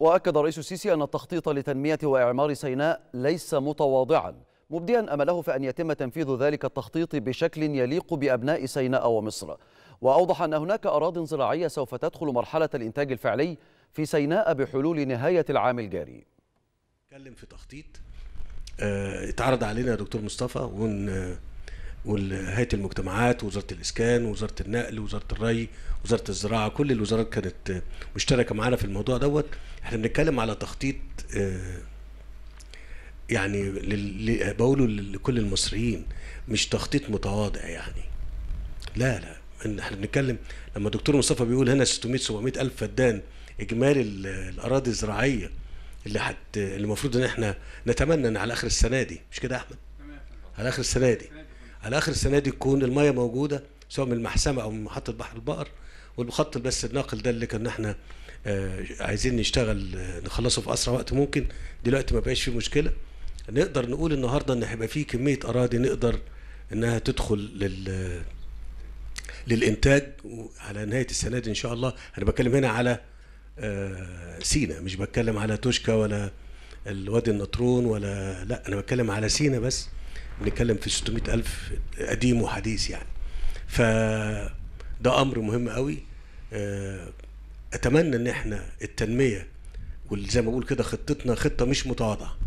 وأكد الرئيس السيسي أن التخطيط لتنمية وإعمار سيناء ليس متواضعا مبديا أمله في أن يتم تنفيذ ذلك التخطيط بشكل يليق بأبناء سيناء ومصر وأوضح أن هناك أراض زراعية سوف تدخل مرحلة الإنتاج الفعلي في سيناء بحلول نهاية العام الجاري نتكلم في تخطيط آه، اتعرض علينا دكتور مصطفى ون آه، وهيئه المجتمعات ووزاره الاسكان ووزاره النقل ووزاره الري وزاره الزراعه كل الوزارات كانت آه، مشتركه معانا في الموضوع دوت احنا بنتكلم على تخطيط آه، يعني بقوله لكل المصريين مش تخطيط متواضع يعني لا لا احنا بنتكلم لما الدكتور مصطفى بيقول هنا 600 700 الف فدان اجمالي الاراضي الزراعيه اللي حت اللي المفروض ان احنا نتمنى ان على اخر السنه دي مش كده يا احمد على اخر السنه دي على اخر السنه دي تكون الميه موجوده سواء من المحسمه او من محطه بحر البقر والخط البث الناقل ده اللي كان احنا آه عايزين نشتغل آه، نخلصه في اسرع وقت ممكن دلوقتي ما بقاش فيه مشكله نقدر نقول النهارده ان هيبقى فيه كميه اراضي نقدر انها تدخل لل آه، للانتاج على نهايه السنه دي ان شاء الله انا بتكلم هنا على آه، سينا مش بتكلم على توشكا ولا الوادي النطرون ولا لا انا بتكلم على سينا بس بنتكلم في 600 ألف قديم وحديث يعني فده أمر مهم قوي آه، أتمنى إن إحنا التنمية وزي زي ما بقول كده خطتنا خطة مش متواضعة